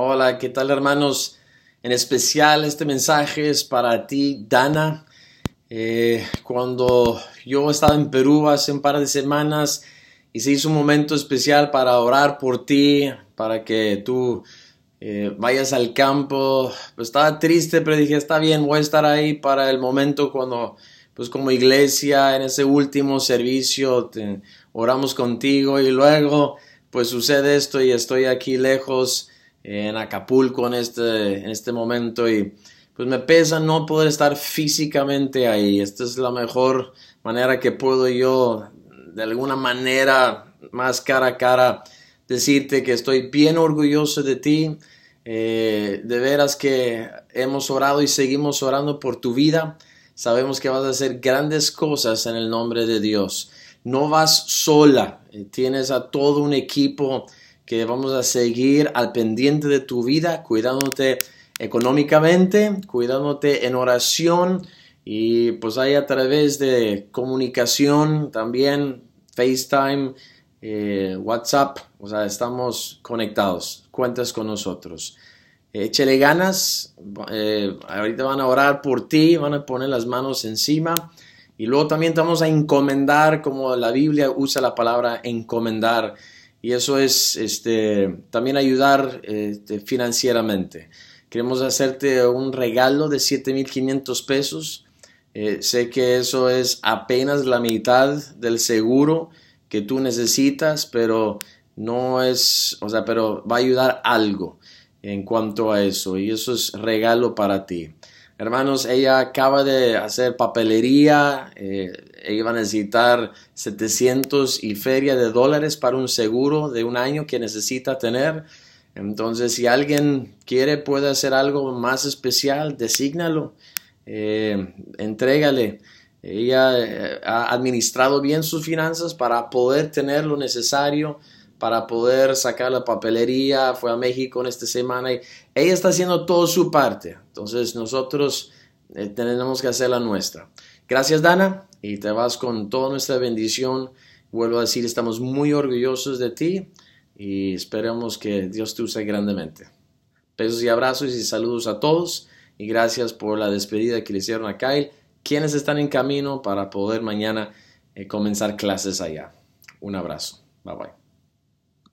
Hola, ¿qué tal hermanos? En especial este mensaje es para ti, Dana. Eh, cuando yo estaba en Perú hace un par de semanas y se hizo un momento especial para orar por ti, para que tú eh, vayas al campo, pues estaba triste, pero dije, está bien, voy a estar ahí para el momento cuando, pues como iglesia, en ese último servicio, oramos contigo y luego, pues sucede esto y estoy aquí lejos en Acapulco en este, en este momento y pues me pesa no poder estar físicamente ahí. Esta es la mejor manera que puedo yo de alguna manera más cara a cara decirte que estoy bien orgulloso de ti. Eh, de veras que hemos orado y seguimos orando por tu vida. Sabemos que vas a hacer grandes cosas en el nombre de Dios. No vas sola, eh, tienes a todo un equipo que vamos a seguir al pendiente de tu vida, cuidándote económicamente, cuidándote en oración y pues ahí a través de comunicación también, FaceTime, eh, WhatsApp, o sea, estamos conectados, cuentas con nosotros. Échale ganas, eh, ahorita van a orar por ti, van a poner las manos encima y luego también te vamos a encomendar como la Biblia usa la palabra encomendar y eso es este, también ayudar este, financieramente. Queremos hacerte un regalo de 7.500 pesos. Eh, sé que eso es apenas la mitad del seguro que tú necesitas, pero no es, o sea, pero va a ayudar algo en cuanto a eso y eso es regalo para ti. Hermanos, ella acaba de hacer papelería, eh, ella va a necesitar 700 y feria de dólares para un seguro de un año que necesita tener. Entonces, si alguien quiere, puede hacer algo más especial, desígnalo, eh, entrégale. Ella eh, ha administrado bien sus finanzas para poder tener lo necesario para poder sacar la papelería, fue a México en esta semana y ella está haciendo todo su parte. Entonces nosotros eh, tenemos que hacer la nuestra. Gracias Dana y te vas con toda nuestra bendición. Vuelvo a decir, estamos muy orgullosos de ti y esperemos que Dios te use grandemente. Besos y abrazos y saludos a todos y gracias por la despedida que le hicieron a Kyle, quienes están en camino para poder mañana eh, comenzar clases allá. Un abrazo. Bye bye.